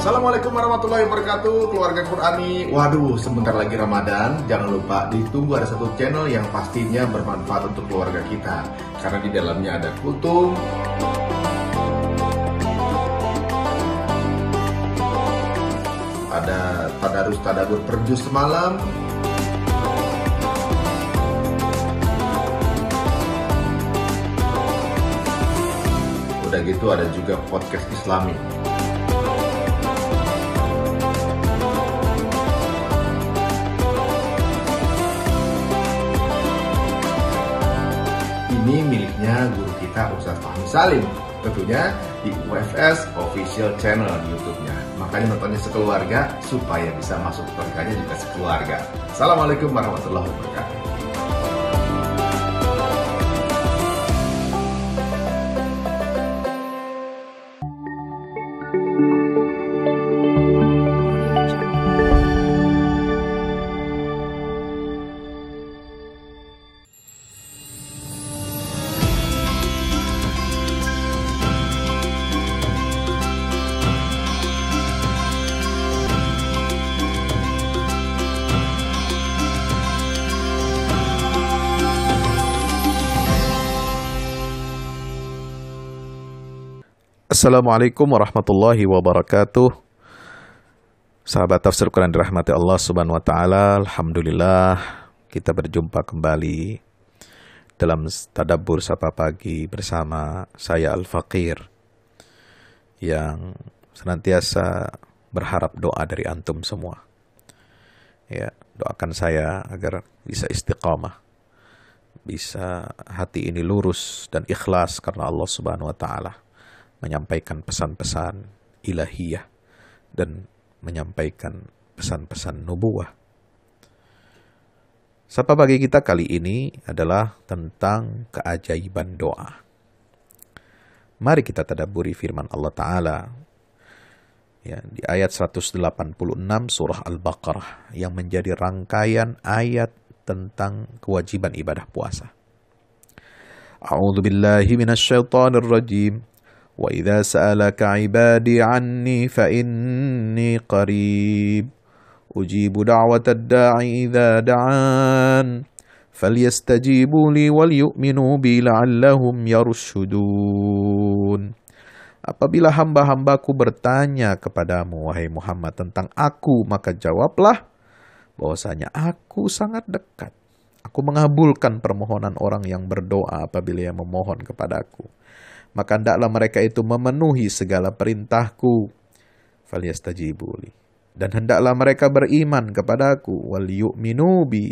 Assalamualaikum warahmatullahi wabarakatuh Keluarga Qurani Waduh sebentar lagi Ramadan Jangan lupa ditunggu ada satu channel yang pastinya bermanfaat untuk keluarga kita Karena di dalamnya ada kutum Ada tadarus tadabur perjus semalam Udah gitu ada juga podcast islami guru kita Ustadz Fahmi Salim tentunya di UFS official channel di YouTube-nya. Makanya nontonnya sekeluarga supaya bisa masuk pernikahannya juga sekeluarga. Assalamualaikum warahmatullahi wabarakatuh. Assalamualaikum warahmatullahi wabarakatuh. Sahabat tafsir Quran dirahmati Allah Subhanahu wa taala, alhamdulillah kita berjumpa kembali dalam tadabbur sapa pagi bersama saya Al Fakir yang senantiasa berharap doa dari antum semua. Ya, doakan saya agar bisa istiqamah. Bisa hati ini lurus dan ikhlas karena Allah Subhanahu wa taala menyampaikan pesan-pesan ilahiyah dan menyampaikan pesan-pesan nubuah. Sapa bagi kita kali ini adalah tentang keajaiban doa. Mari kita tadaburi firman Allah Ta'ala ya, di ayat 186 surah Al-Baqarah yang menjadi rangkaian ayat tentang kewajiban ibadah puasa. A'udzu billahi minasyaitonir rajim. وإذا سألك عبادي عني فإني قريب أجيب دعوة الداعي إذا دعان فليستجيبوا لي وليؤمنوا بي لعلهم يرشدون Apabila hamba-hambaku bertanya kepadamu, wahai Muhammad, tentang aku, maka jawablah bahwasanya aku sangat dekat. Aku mengabulkan permohonan orang yang berdoa apabila ia memohon kepadaku maka hendaklah mereka itu memenuhi segala perintahku. Dan hendaklah mereka beriman kepadaku wal yu'minu bi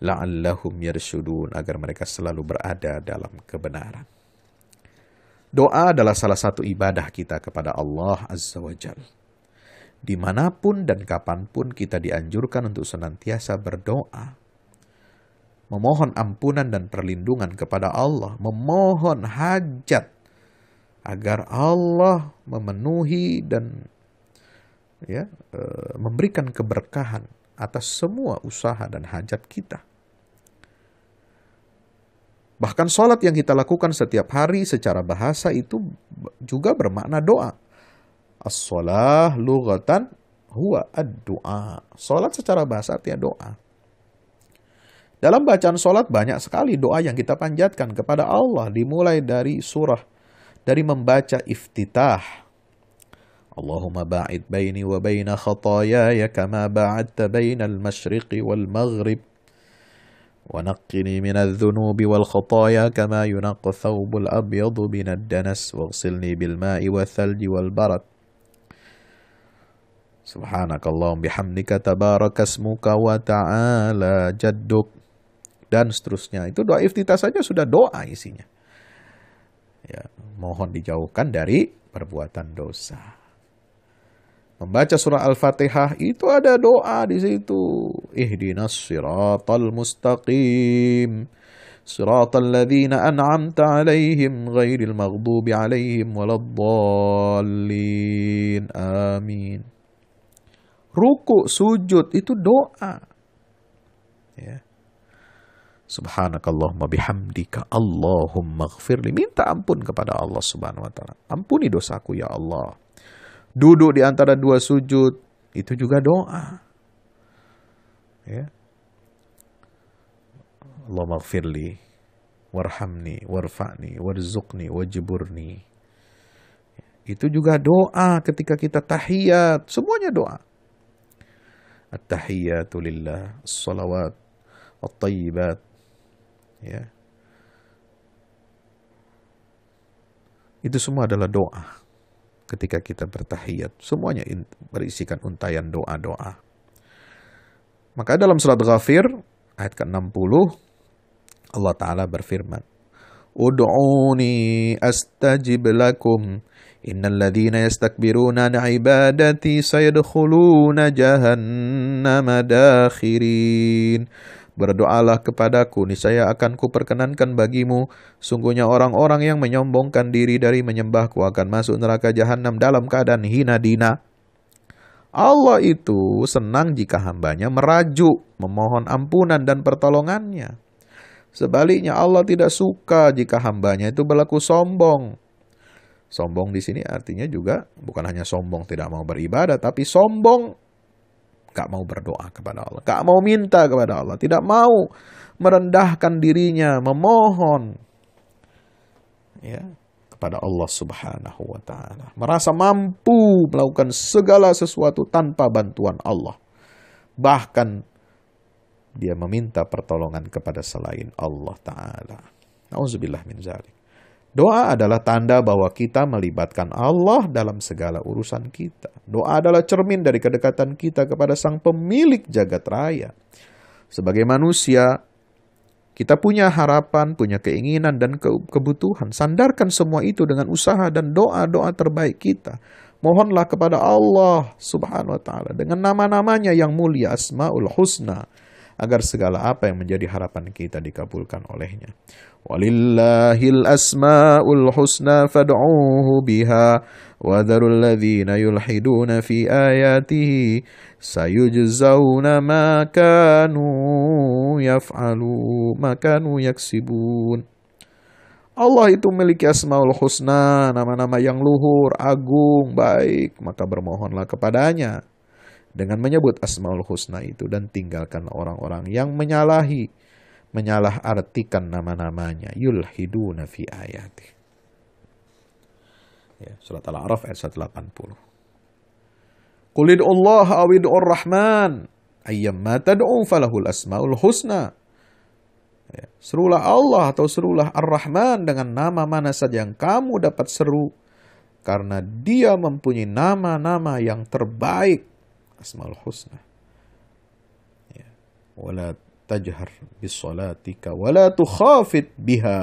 la'allahum yarsyudun agar mereka selalu berada dalam kebenaran. Doa adalah salah satu ibadah kita kepada Allah Azza wa Jal. Dimanapun dan kapanpun kita dianjurkan untuk senantiasa berdoa memohon ampunan dan perlindungan kepada Allah, memohon hajat agar Allah memenuhi dan ya e, memberikan keberkahan atas semua usaha dan hajat kita. Bahkan sholat yang kita lakukan setiap hari secara bahasa itu juga bermakna doa. As-sholah lughatan huwa ad dua Sholat secara bahasa artinya doa. Dalam bacaan sholat banyak sekali doa yang kita panjatkan kepada Allah dimulai dari surah, dari membaca iftitah. Allahumma ba'id baini wa baina khatayaya kama ba'adta baina al-masyriqi wal maghrib. ونقني من الذنوب والخطايا كما ينقى الثوب الأبيض من الدنس واغسلني بالماء والثلج والبرد سبحانك اللهم بحمدك تبارك اسمك وتعالى جدك dan seterusnya. Itu doa iftitah saja sudah doa isinya. Ya, mohon dijauhkan dari perbuatan dosa. Membaca surah Al-Fatihah itu ada doa di situ. Ihdinas siratal mustaqim. Siratal ladzina an'amta alaihim ghairil maghdubi alaihim waladdallin. Amin. Ruku, sujud itu doa. Ya. Subhanakallahumma bihamdika Allahumma ghafirli. Minta ampun kepada Allah subhanahu wa ta'ala. Ampuni dosaku ya Allah. Duduk di antara dua sujud. Itu juga doa. Ya. Allahumma maghfirli. Warhamni, warfa'ni, warzuqni, wajiburni. Itu juga doa ketika kita tahiyat. Semuanya doa. at tahiyatulillah lillah. salawat At-tayyibat ya. Itu semua adalah doa. Ketika kita bertahiyat, semuanya berisikan untayan doa-doa. Maka dalam surat Ghafir ayat ke-60 Allah taala berfirman, "Ud'uni astajib lakum." إن yastakbiruna يستكبرون عن عبادتي سيدخلون جهنم Berdoalah kepadaku, niscaya akan kuperkenankan bagimu. Sungguhnya orang-orang yang menyombongkan diri dari menyembahku akan masuk neraka jahanam dalam keadaan hina dina. Allah itu senang jika hambanya merajuk, memohon ampunan dan pertolongannya. Sebaliknya Allah tidak suka jika hambanya itu berlaku sombong. Sombong di sini artinya juga bukan hanya sombong tidak mau beribadah, tapi sombong Gak mau berdoa kepada Allah. Gak mau minta kepada Allah. Tidak mau merendahkan dirinya, memohon. Ya, kepada Allah Subhanahu wa taala. Merasa mampu melakukan segala sesuatu tanpa bantuan Allah. Bahkan dia meminta pertolongan kepada selain Allah taala. Nauzubillah min zalik. Doa adalah tanda bahwa kita melibatkan Allah dalam segala urusan kita. Doa adalah cermin dari kedekatan kita kepada Sang Pemilik jagat raya. Sebagai manusia, kita punya harapan, punya keinginan, dan kebutuhan. Sandarkan semua itu dengan usaha dan doa-doa terbaik kita. Mohonlah kepada Allah Subhanahu wa Ta'ala dengan nama-namanya yang mulia, Asmaul Husna agar segala apa yang menjadi harapan kita dikabulkan olehnya. Walillahil asma'ul husna fad'uuhu biha wa dharul ladhina yulhiduna fi ayatihi sayujzawna ma kanu yaf'alu ma kanu yaksibun. Allah itu memiliki asmaul husna, nama-nama yang luhur, agung, baik, maka bermohonlah kepadanya dengan menyebut Asmaul Husna itu dan tinggalkan orang-orang yang menyalahi, menyalahartikan nama-namanya. Yulhiduna fi ayati. Ya, surat Al-A'raf ayat 180. Kulid Allah awid rahman ayyamma tad'u falahul asmaul husna. Ya, serulah Allah atau serulah Ar-Rahman dengan nama mana saja yang kamu dapat seru karena dia mempunyai nama-nama yang terbaik Asmaul Husna. Ya. Wala tajhar salatika wala tukhafit biha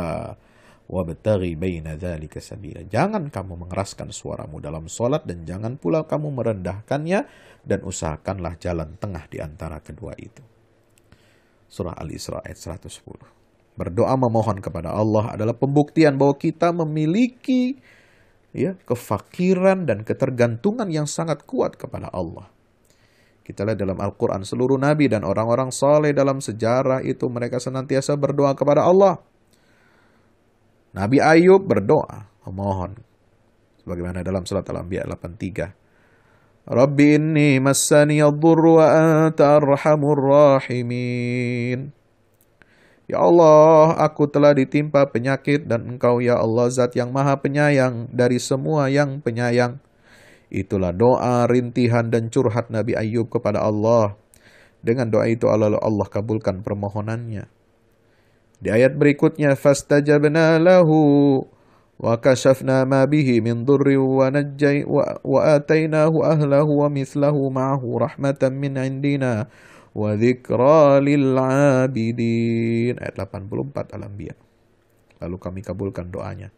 wabtaghi baina dzalika sabila. Jangan kamu mengeraskan suaramu dalam solat dan jangan pula kamu merendahkannya dan usahakanlah jalan tengah di antara kedua itu. Surah Al-Isra ayat 110. Berdoa memohon kepada Allah adalah pembuktian bahwa kita memiliki ya kefakiran dan ketergantungan yang sangat kuat kepada Allah. Kita lihat dalam Al-Quran, seluruh nabi dan orang-orang soleh dalam sejarah itu mereka senantiasa berdoa kepada Allah. Nabi Ayub berdoa, memohon. Sebagaimana dalam surat Al-Anbiya 83. Rabbi inni massani ad wa anta arhamur rahimin. Ya Allah, aku telah ditimpa penyakit dan engkau ya Allah zat yang maha penyayang dari semua yang penyayang. Itulah doa, rintihan, dan curhat Nabi Ayub kepada Allah. Dengan doa itu Allah, Allah kabulkan permohonannya. Di ayat berikutnya, فَاسْتَجَبْنَا لَهُ وَكَشَفْنَا مَا بِهِ مِنْ wa وَآتَيْنَاهُ أَهْلَهُ وَمِثْلَهُ مَعَهُ رَحْمَةً مِنْ عِنْدِنَا وَذِكْرَى لِلْعَابِدِينَ Ayat 84 Al-Anbiya. Lalu kami kabulkan doanya.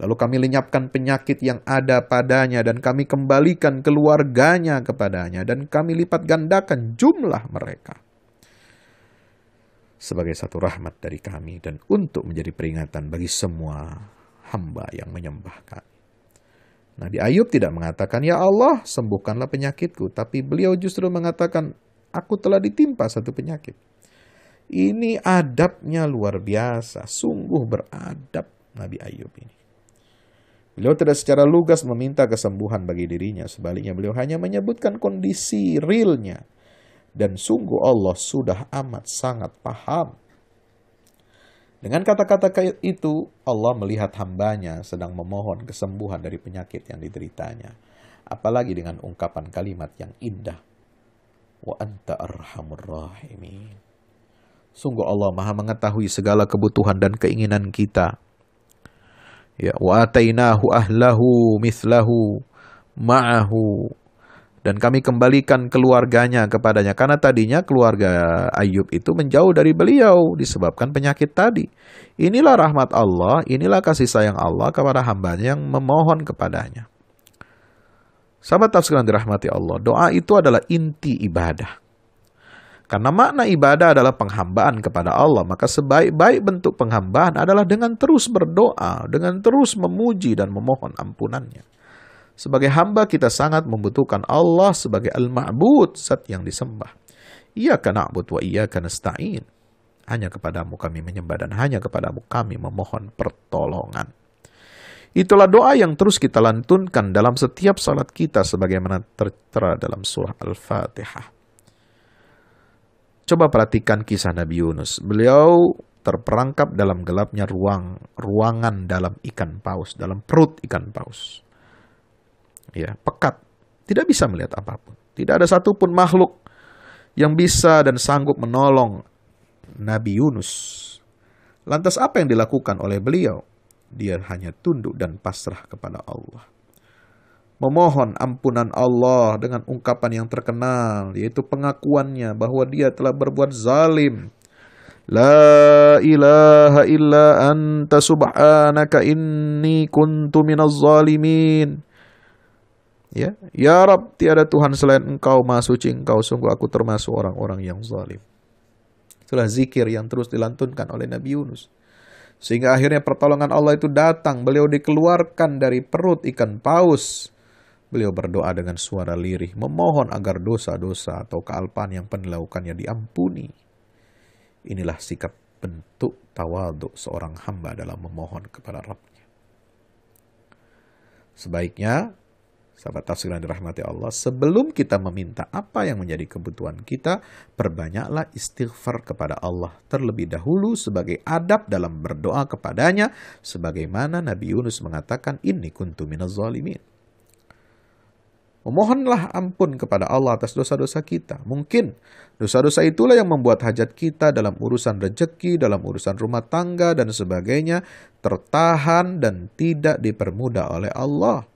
Lalu kami lenyapkan penyakit yang ada padanya dan kami kembalikan keluarganya kepadanya dan kami lipat gandakan jumlah mereka. Sebagai satu rahmat dari kami dan untuk menjadi peringatan bagi semua hamba yang menyembah kami. Nabi Ayub tidak mengatakan, Ya Allah sembuhkanlah penyakitku. Tapi beliau justru mengatakan, aku telah ditimpa satu penyakit. Ini adabnya luar biasa, sungguh beradab Nabi Ayub ini. Beliau tidak secara lugas meminta kesembuhan bagi dirinya, sebaliknya beliau hanya menyebutkan kondisi realnya. Dan sungguh Allah sudah amat sangat paham. Dengan kata-kata itu, Allah melihat hambanya sedang memohon kesembuhan dari penyakit yang dideritanya. Apalagi dengan ungkapan kalimat yang indah. Wa anta arhamur rahimin. Sungguh Allah maha mengetahui segala kebutuhan dan keinginan kita ya wa atainahu ahlahu mislahu ma'ahu dan kami kembalikan keluarganya kepadanya karena tadinya keluarga Ayub itu menjauh dari beliau disebabkan penyakit tadi. Inilah rahmat Allah, inilah kasih sayang Allah kepada hambanya yang memohon kepadanya. Sahabat tafsiran dirahmati Allah, doa itu adalah inti ibadah. Karena makna ibadah adalah penghambaan kepada Allah, maka sebaik-baik bentuk penghambaan adalah dengan terus berdoa, dengan terus memuji dan memohon ampunannya. Sebagai hamba kita sangat membutuhkan Allah sebagai al-ma'bud, zat yang disembah. Ia kena abud wa ia kena stain. Hanya kepadamu kami menyembah dan hanya kepadamu kami memohon pertolongan. Itulah doa yang terus kita lantunkan dalam setiap salat kita sebagaimana tertera dalam surah Al-Fatihah. Coba perhatikan kisah Nabi Yunus. Beliau terperangkap dalam gelapnya ruang ruangan dalam ikan paus, dalam perut ikan paus. Ya, pekat, tidak bisa melihat apapun. Tidak ada satupun makhluk yang bisa dan sanggup menolong Nabi Yunus. Lantas apa yang dilakukan oleh beliau? Dia hanya tunduk dan pasrah kepada Allah memohon ampunan Allah dengan ungkapan yang terkenal, yaitu pengakuannya bahwa dia telah berbuat zalim. La ilaha illa anta subhanaka inni kuntu minaz zalimin. Ya, ya Rabb, tiada Tuhan selain Engkau, Maha Suci Engkau, sungguh aku termasuk orang-orang yang zalim. Itulah zikir yang terus dilantunkan oleh Nabi Yunus. Sehingga akhirnya pertolongan Allah itu datang, beliau dikeluarkan dari perut ikan paus Beliau berdoa dengan suara lirih, memohon agar dosa-dosa atau kealpaan yang penelaukannya diampuni. Inilah sikap bentuk tawaduk seorang hamba dalam memohon kepada Rabbnya. Sebaiknya, sahabat tafsir yang dirahmati Allah, sebelum kita meminta apa yang menjadi kebutuhan kita, perbanyaklah istighfar kepada Allah terlebih dahulu sebagai adab dalam berdoa kepadanya, sebagaimana Nabi Yunus mengatakan, Ini kuntu minaz zalimin Memohonlah ampun kepada Allah atas dosa-dosa kita. Mungkin dosa-dosa itulah yang membuat hajat kita dalam urusan rejeki, dalam urusan rumah tangga, dan sebagainya tertahan dan tidak dipermudah oleh Allah.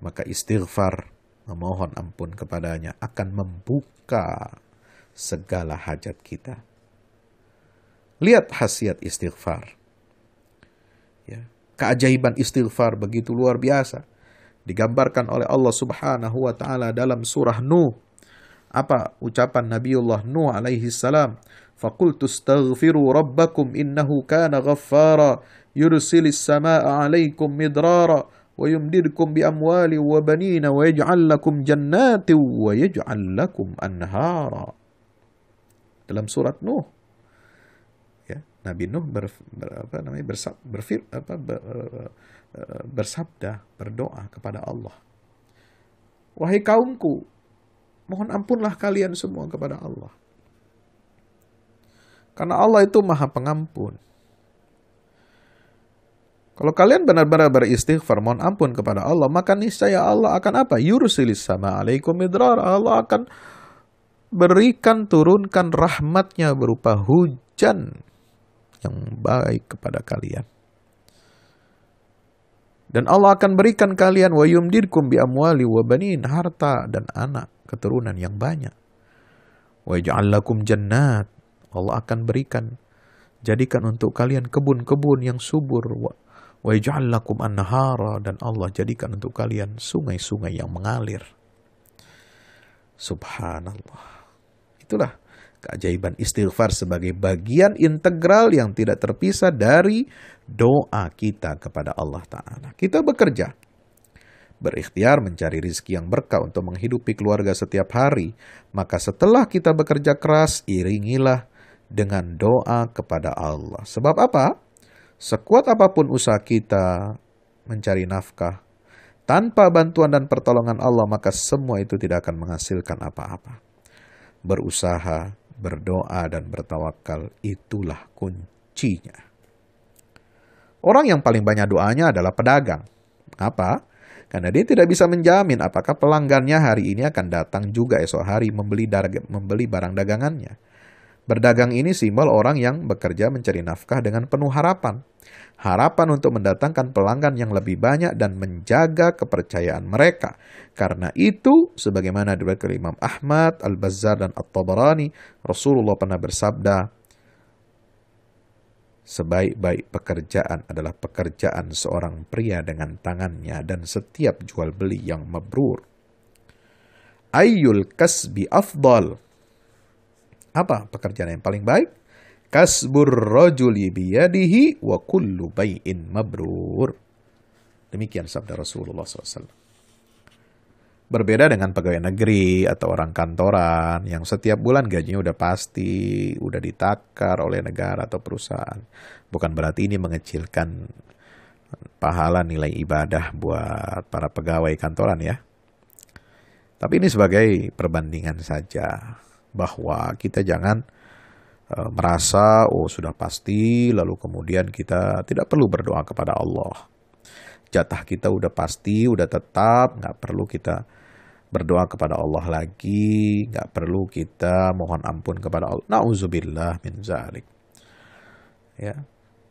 Maka istighfar, memohon ampun kepadanya, akan membuka segala hajat kita. Lihat khasiat istighfar. Ya, keajaiban istighfar begitu luar biasa digambarkan oleh Allah Subhanahu wa taala dalam surah Nuh. Apa ucapan Nabiullah Nuh alaihi salam? Faqultu astaghfiru rabbakum innahu kana ghaffara yursilis samaa'a 'alaykum midrara wa yumdidkum bi amwali wa banina wa yaj'al lakum jannati wa yaj'al lakum anhara. Dalam surat Nuh ya, Nabi Nuh ber, ber, apa namanya bersab, berfir, apa ber, ber, Eh, bersabda, berdoa kepada Allah. Wahai kaumku, mohon ampunlah kalian semua kepada Allah. Karena Allah itu maha pengampun. Kalau kalian benar-benar beristighfar, mohon ampun kepada Allah, maka niscaya Allah akan apa? Yurusilis sama alaikum midrar. Allah akan berikan, turunkan rahmatnya berupa hujan yang baik kepada kalian. Dan Allah akan berikan kalian wa yumdirkum bi amwali wa banin harta dan anak keturunan yang banyak. Wa lakum jannat. Allah akan berikan jadikan untuk kalian kebun-kebun yang subur wa lakum anhara dan Allah jadikan untuk kalian sungai-sungai yang mengalir. Subhanallah. Itulah keajaiban istighfar sebagai bagian integral yang tidak terpisah dari doa kita kepada Allah Ta'ala. Kita bekerja, berikhtiar mencari rizki yang berkah untuk menghidupi keluarga setiap hari, maka setelah kita bekerja keras, iringilah dengan doa kepada Allah. Sebab apa? Sekuat apapun usaha kita mencari nafkah, tanpa bantuan dan pertolongan Allah, maka semua itu tidak akan menghasilkan apa-apa. Berusaha, berdoa dan bertawakal itulah kuncinya. Orang yang paling banyak doanya adalah pedagang. Apa? Karena dia tidak bisa menjamin apakah pelanggannya hari ini akan datang juga esok hari membeli, membeli barang dagangannya. Berdagang ini simbol orang yang bekerja mencari nafkah dengan penuh harapan harapan untuk mendatangkan pelanggan yang lebih banyak dan menjaga kepercayaan mereka. Karena itu, sebagaimana diberikan Imam Ahmad, Al-Bazzar, dan At-Tabarani, Rasulullah pernah bersabda, Sebaik-baik pekerjaan adalah pekerjaan seorang pria dengan tangannya dan setiap jual beli yang mabrur. Ayyul kasbi afdal. Apa pekerjaan yang paling baik? kasbur rajuli biyadihi wa kullu bai'in mabrur. Demikian sabda Rasulullah SAW. Berbeda dengan pegawai negeri atau orang kantoran yang setiap bulan gajinya udah pasti, udah ditakar oleh negara atau perusahaan. Bukan berarti ini mengecilkan pahala nilai ibadah buat para pegawai kantoran ya. Tapi ini sebagai perbandingan saja bahwa kita jangan Eh, merasa oh sudah pasti lalu kemudian kita tidak perlu berdoa kepada Allah jatah kita udah pasti udah tetap nggak perlu kita berdoa kepada Allah lagi nggak perlu kita mohon ampun kepada Allah nauzubillah min zalik ya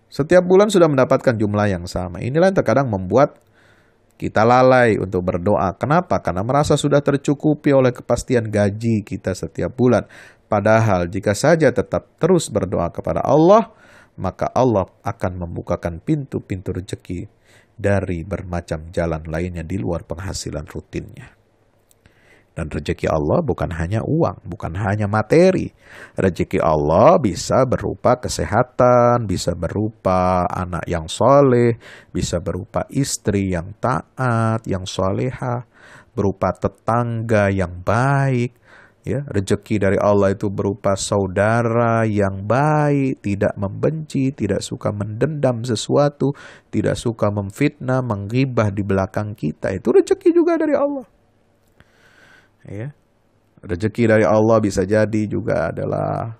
setiap bulan sudah mendapatkan jumlah yang sama inilah yang terkadang membuat kita lalai untuk berdoa. Kenapa? Karena merasa sudah tercukupi oleh kepastian gaji kita setiap bulan. Padahal jika saja tetap terus berdoa kepada Allah, maka Allah akan membukakan pintu-pintu rezeki dari bermacam jalan lainnya di luar penghasilan rutinnya. Dan rezeki Allah bukan hanya uang, bukan hanya materi. Rezeki Allah bisa berupa kesehatan, bisa berupa anak yang soleh, bisa berupa istri yang taat, yang soleha, berupa tetangga yang baik, Ya, rezeki dari Allah itu berupa saudara yang baik, tidak membenci, tidak suka mendendam sesuatu, tidak suka memfitnah, menggibah di belakang kita. Itu rezeki juga dari Allah. Ya. Rezeki dari Allah bisa jadi juga adalah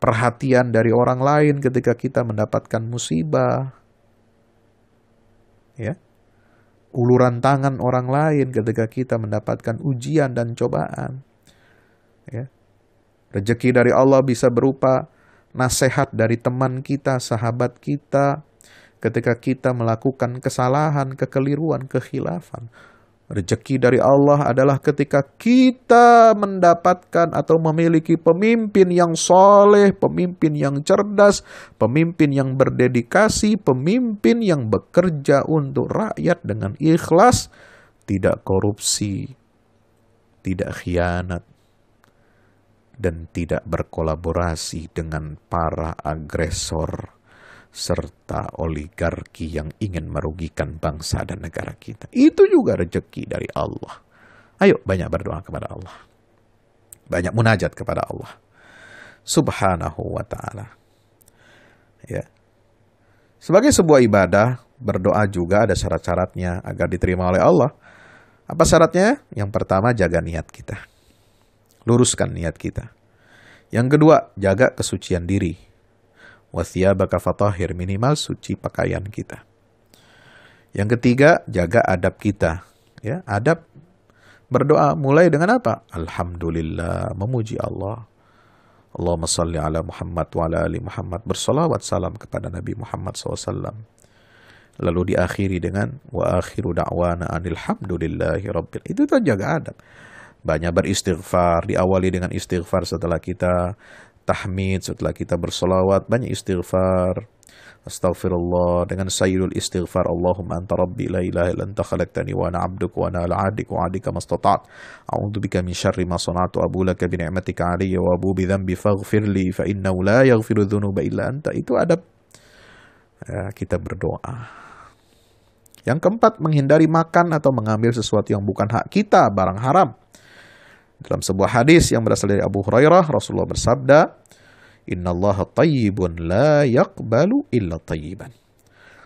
perhatian dari orang lain ketika kita mendapatkan musibah. Ya. Uluran tangan orang lain ketika kita mendapatkan ujian dan cobaan Ya. Rezeki dari Allah bisa berupa nasihat dari teman kita, sahabat kita, ketika kita melakukan kesalahan, kekeliruan, kekhilafan. Rezeki dari Allah adalah ketika kita mendapatkan atau memiliki pemimpin yang soleh, pemimpin yang cerdas, pemimpin yang berdedikasi, pemimpin yang bekerja untuk rakyat dengan ikhlas, tidak korupsi, tidak khianat, dan tidak berkolaborasi dengan para agresor serta oligarki yang ingin merugikan bangsa dan negara kita. Itu juga rezeki dari Allah. Ayo banyak berdoa kepada Allah. Banyak munajat kepada Allah. Subhanahu wa ta'ala. Ya. Sebagai sebuah ibadah, berdoa juga ada syarat-syaratnya agar diterima oleh Allah. Apa syaratnya? Yang pertama, jaga niat kita luruskan niat kita. Yang kedua, jaga kesucian diri. wasia Wasiyabaka fatahir minimal suci pakaian kita. Yang ketiga, jaga adab kita. Ya, adab berdoa mulai dengan apa? Alhamdulillah, memuji Allah. Allahumma salli ala Muhammad wa ala ali Muhammad. Bersolawat salam kepada Nabi Muhammad SAW. Lalu diakhiri dengan wa akhiru da'wana hamdulillahi rabbil. Itu tuh jaga adab banyak beristighfar, diawali dengan istighfar setelah kita tahmid, setelah kita bersolawat, banyak istighfar. Astaghfirullah dengan sayyidul istighfar Allahumma anta rabbi la ilaha illa anta khalaqtani wa ana abduka wa ana ala adik wa adika mastata'at a'udzu bika min sharri ma sana'tu abu laka bi ni'matika alayya wa abu bi dhanbi faghfirli fa innahu la yaghfiru dhunuba illa anta itu adab ya, kita berdoa yang keempat menghindari makan atau mengambil sesuatu yang bukan hak kita barang haram dalam sebuah hadis yang berasal dari Abu Hurairah, Rasulullah bersabda, Inna Allah tayyibun la yakbalu illa tayyiban.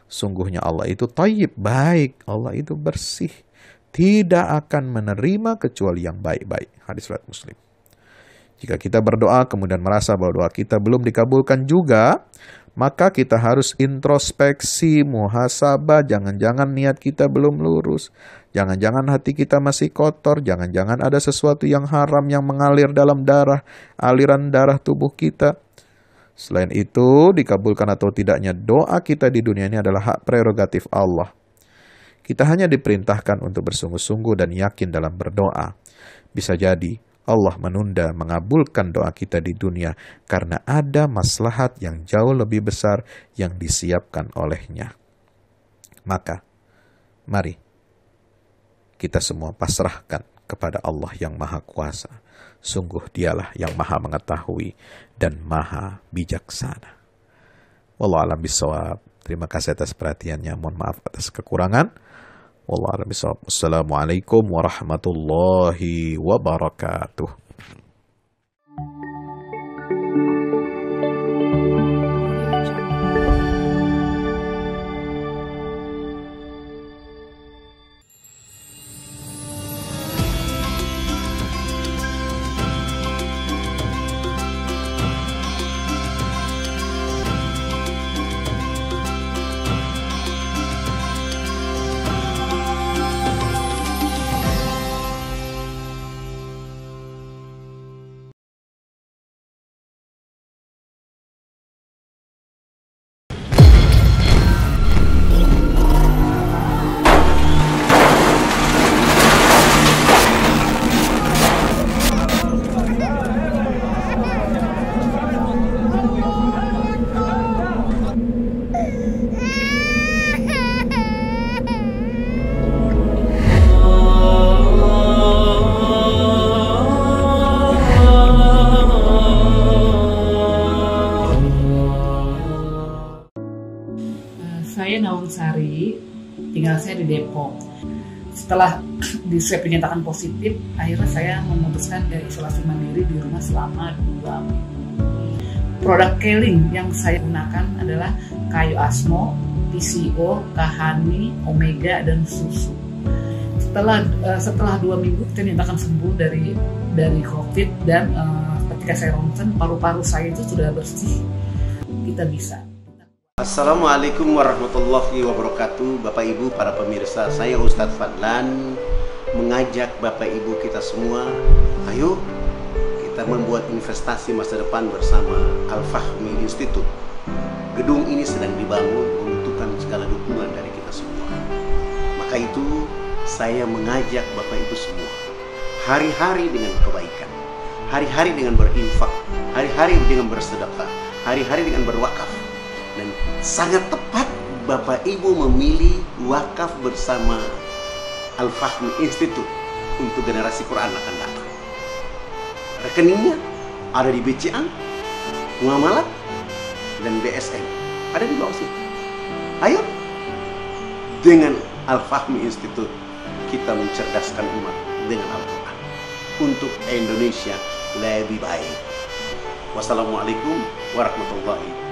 Sungguhnya Allah itu tayyib, baik. Allah itu bersih. Tidak akan menerima kecuali yang baik-baik. Hadis riwayat muslim. Jika kita berdoa kemudian merasa bahwa doa kita belum dikabulkan juga, maka kita harus introspeksi, muhasabah, jangan-jangan niat kita belum lurus, Jangan-jangan hati kita masih kotor, jangan-jangan ada sesuatu yang haram yang mengalir dalam darah, aliran darah tubuh kita. Selain itu, dikabulkan atau tidaknya doa kita di dunia ini adalah hak prerogatif Allah. Kita hanya diperintahkan untuk bersungguh-sungguh dan yakin dalam berdoa. Bisa jadi Allah menunda mengabulkan doa kita di dunia karena ada maslahat yang jauh lebih besar yang disiapkan olehnya. Maka, mari kita semua pasrahkan kepada Allah yang Maha Kuasa. Sungguh dialah yang maha mengetahui dan maha bijaksana. Wallahu alam bisawab. Terima kasih atas perhatiannya. Mohon maaf atas kekurangan. Wallahu alam bisawab. Wassalamualaikum warahmatullahi wabarakatuh. setelah saya dinyatakan positif akhirnya saya memutuskan dari isolasi mandiri di rumah selama dua minggu produk keling yang saya gunakan adalah kayu asmo, PCO, kahani, omega dan susu. Setelah eh, setelah dua minggu saya dinyatakan sembuh dari dari COVID dan eh, ketika saya ronsen paru-paru saya itu sudah bersih. Kita bisa. Assalamualaikum warahmatullahi wabarakatuh Bapak Ibu para pemirsa Saya Ustadz Fadlan Mengajak Bapak Ibu kita semua Ayo kita membuat investasi masa depan bersama Al-Fahmi Institute Gedung ini sedang dibangun membutuhkan segala dukungan dari kita semua Maka itu saya mengajak Bapak Ibu semua Hari-hari dengan kebaikan Hari-hari dengan berinfak Hari-hari dengan bersedekah Hari-hari dengan berwakaf sangat tepat Bapak Ibu memilih wakaf bersama Al-Fahmi Institute untuk generasi Quran akan datang. Rekeningnya ada di BCA, Muamalat, dan BSN. Ada di bawah sini. Ayo, dengan Al-Fahmi Institute, kita mencerdaskan umat dengan Al-Quran. Untuk Indonesia lebih baik. Wassalamualaikum warahmatullahi wabarakatuh.